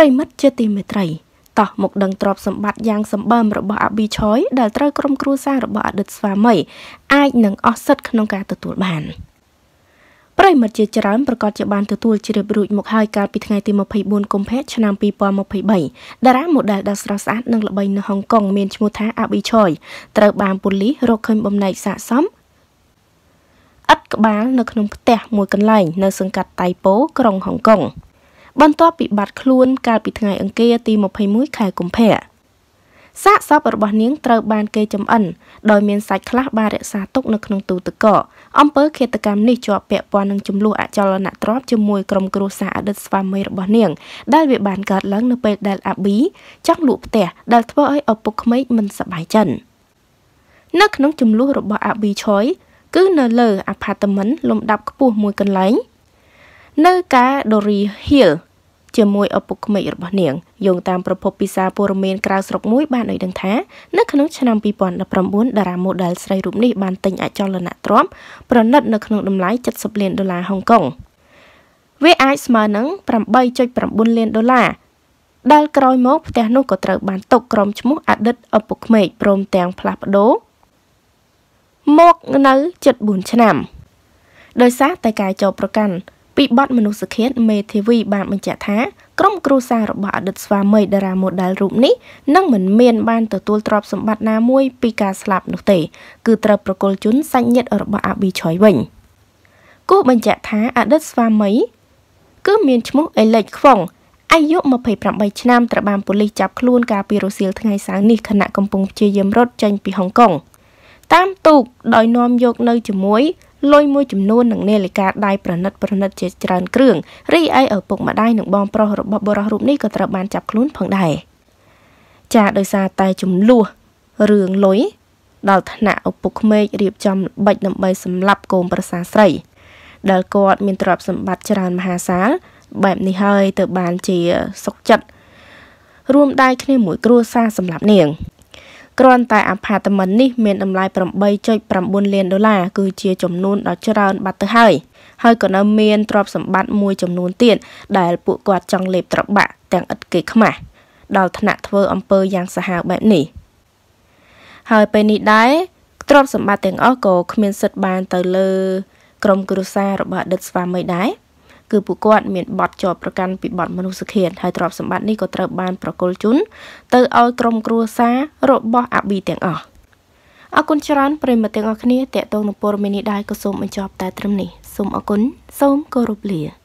រិមិត្តជាទីមេត្រីតោះមកដឹងទ្រព្យសម្បត្តិយ៉ាងសម្បើមរបស់អប៊ីឆយដែលត្រូវក្រុមគ្រួសាររបស់អតីតស្វាមីអាចនឹងអស់សិទ្ធក្នុងការទទួលបានប្រិមិត្តជាច្រើនប្រកាសជាបានទទួលជ្រាបរួចមកហើយកាលពីថ្ងៃទី24កុម្ភៈឆ្នាំ2023តារាម៉ូដែលដ៏ស្រស់ស្អាតនិងល្បីនៅហុងកុងមានឈ្មោះថា អាប៊ីឆយត្រូវបានប៉ូលីសរកឃើញបំណែកសាកសមឥតក្បាលនៅក្នុងផ្ទះមួយកន្លែងនៅ សង្កាត់តៃប៉ូក្រុងហុងកុង។បន្ទាប់ពីបាត់ខ្លួនកាលពីថ្ងៃអង្គារទី21ខែកុម្ភៈសាកសពរបស់នាងត្រូវបានគេចំអិនដោយមានសាច់ខ្លះបានរក្សាទុកនៅក្នុងទូទឹកកកអំពើឃាតកម្មនេះជាប់ពាក់ព័ន្ធនឹងចំនួនអចលនទ្រព្យជាមួយក្រុមគ្រួសារអតីតស្វាមីរបស់នាង ដែលវាបានកើតឡើងនៅពេលដែលអាប៊ីចង់លក់ផ្ទះដែលធ្វើឲ្យឪពុកក្មេកមិនសប្បាយចិត្តនៅក្នុងចំនួនរបស់អាប៊ីឆយគឺនៅលើអាផាតមិនលំដាប់ខ្ពស់មួយកន្លែងនៅកាដូរីហ៊ីលជាមួយឪពុកក្មេករបស់នាងយោងតាមប្រភពពីសារព័ត៌មានក្រៅស្រុកមួយ បានឲ្យដឹងថានៅក្នុងឆ្នាំ2019តារាម៉ូដែលស្រីរូបនេះបានទិញអចលនទ្រព្យប្រណិតនៅក្នុងតម្លៃ70លានដុល្លារហុងកុងវាអាចស្មើនឹង8.9លានដុល្លារដែលក្រោយមកផ្ទះនោះក៏ត្រូវបានຕົកក្រុមឈ្មោះអតីតឪពុកក្មេកព្រមទាំងផ្លាស់ប្ដូរមកនៅ74ឆ្នាំ ដោយសារតែការចោទប្រកាន់ពីបទមនុស្សឃាតមេធាវីបានបញ្ជាក់ថាក្រុមគ្រួសាររបស់អតីតស្វាមីតារាម៉ូដែលរូបនេះនឹងមិនមានបានទទួលទ្រព្យសម្បត្តិណាមួយពីការស្លាប់នោះទេគឺត្រូវប្រគល់ជូនសាច់ញាតិរបស់អាប៊ីឆយវិញគូបញ្ជាក់ថាអតីតស្វាមី គឺមានឈ្មោះអេលិចខ្វងអាយុ28ឆ្នាំត្រូវបានប៉ូលីសចាប់ខ្លួនកាលពីរសៀលថ្ងៃសៅរ៍នេះខណៈកំពុងព្យាយាមរត់ចេញពីហុងកុងតាមទូកដោយនាំយកនៅជាមួយលុយមួយចំនួននិងនាឡិកាដៃប្រណិតប្រណិតជាច្រើនគ្រឿងរីឯឪពុកម្ដាយនិងបងប្រុសរបស់បុរសរូបនេះក៏ត្រូវបានចាប់ខ្លួនផងដែរចាដោយសារតែចំនួនរឿងលុយដល់ថ្នាក់ឪពុកក្មេករៀបចំល្បិចដើម្បីសម្លាប់កូនប្រសាស្រីដែលគាត់មានទ្រព្យសម្បត្តិច្រើនមហាសាលបែបនេះហើយទៅបានជាសុខចិត្តរួមដៃគ្នាមួយ គ្រួសារសម្រាប់នាងគ្រាន់តែអាផាតមិននេះមានតម្លៃ8.9លានដុល្លារគឺជាចំនួនដ៏ច្រើនបាត់ទៅហើយ ហើយក៏នៅមានទ្រព្យសម្បត្តិមួយចំនួនទៀតដែលពួកគាត់ចង់លេបត្របាក់ទាំងឥតគេខ្មាស់ដល់ថ្នាក់ធ្វើអំពើយ៉ាងសាហាវបែបនេះហើយពេលនេះដែរទ្រព្យសម្បត្តិទាំងអស់ក៏គ្មានសិទ្ធិបានទៅលើ ក្រុមគ្រួសាររបស់អតីតស្វាមីដែរគឺពួកគាត់មានបទជាប់ប្រកាន់ពីបទមនុស្សឃាតហើយទ្រព្យសម្បត្តិនេះក៏ត្រូវបានប្រគល់ជូនទៅឲ្យក្រុមគ្រួសាររបស់អាប៊ីទាំងអស់អរគុណច្រើនប្រិមត្តទាំងអស់គ្នាតេតងនឹងព័ត៌មាននេះដែរក៏សូមបញ្ចប់ តែត្រឹមនេះសូមអរគុណសូមគោរពលា